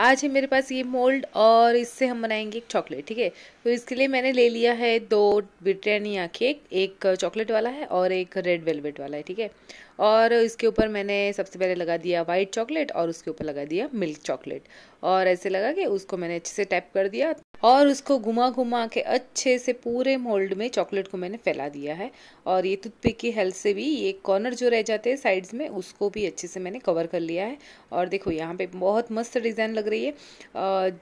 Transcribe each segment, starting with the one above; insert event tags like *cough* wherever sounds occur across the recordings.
आज है मेरे पास ये मोल्ड और इससे हम बनाएंगे एक चॉकलेट ठीक है तो इसके लिए मैंने ले लिया है दो ब्रिटानिया केक एक चॉकलेट वाला है और एक रेड वेलवेट वाला है ठीक है और इसके ऊपर मैंने सबसे पहले लगा दिया वाइट चॉकलेट और उसके ऊपर लगा दिया मिल्क चॉकलेट और ऐसे लगा के उसको मैंने अच्छे से टैप कर दिया और उसको घुमा घुमा के अच्छे से पूरे मोल्ड में चॉकलेट को मैंने फैला दिया है और ये टूथपिक की हेल्प से भी ये कॉर्नर जो रह जाते हैं साइड्स में उसको भी अच्छे से मैंने कवर कर लिया है और देखो यहाँ पे बहुत मस्त डिज़ाइन लग रही है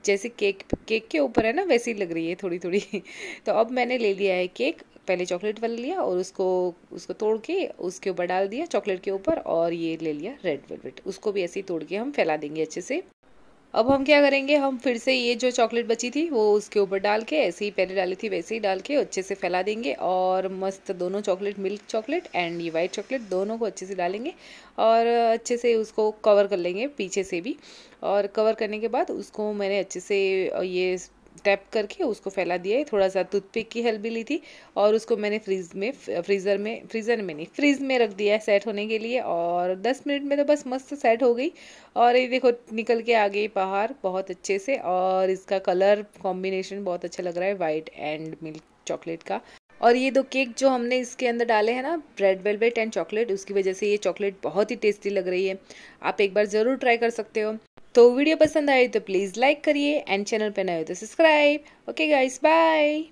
जैसे केक केक के ऊपर है ना वैसी लग रही है थोड़ी थोड़ी *laughs* तो अब मैंने ले लिया है केक पहले चॉकलेट वाला लिया और उसको उसको तोड़ के उसके ऊपर डाल दिया चॉकलेट के ऊपर और ये ले लिया रेड वेलवेट उसको भी ऐसे ही तोड़ के हम फैला देंगे अच्छे से अब हम क्या करेंगे हम फिर से ये जो चॉकलेट बची थी वो उसके ऊपर डाल के ऐसे ही पहले डाली थी वैसे ही डाल के अच्छे से फैला देंगे और मस्त दोनों चॉकलेट मिल्क चॉकलेट एंड ये वाइट चॉकलेट दोनों को अच्छे से डालेंगे और अच्छे से उसको कवर कर लेंगे पीछे से भी और कवर करने के बाद उसको मैंने अच्छे से ये टैप करके उसको फैला दिया है थोड़ा सा टूथपिक की हेल्प भी ली थी और उसको मैंने फ्रीज में फ्रीज़र में फ्रीज़र में नहीं फ्रीज में रख दिया है सेट होने के लिए और दस मिनट में तो बस मस्त सेट हो गई और ये देखो निकल के आ गई बाहर बहुत अच्छे से और इसका कलर कॉम्बिनेशन बहुत अच्छा लग रहा है वाइट एंड मिल्क चॉकलेट का और ये दो केक जो हमने इसके अंदर डाले हैं ना ब्रेड वेलवेट एंड चॉकलेट उसकी वजह से ये चॉकलेट बहुत ही टेस्टी लग रही है आप एक बार ज़रूर ट्राई कर सकते हो तो वीडियो पसंद आए तो प्लीज़ लाइक करिए एंड चैनल पर नए हो तो सब्सक्राइब ओके गाइस बाय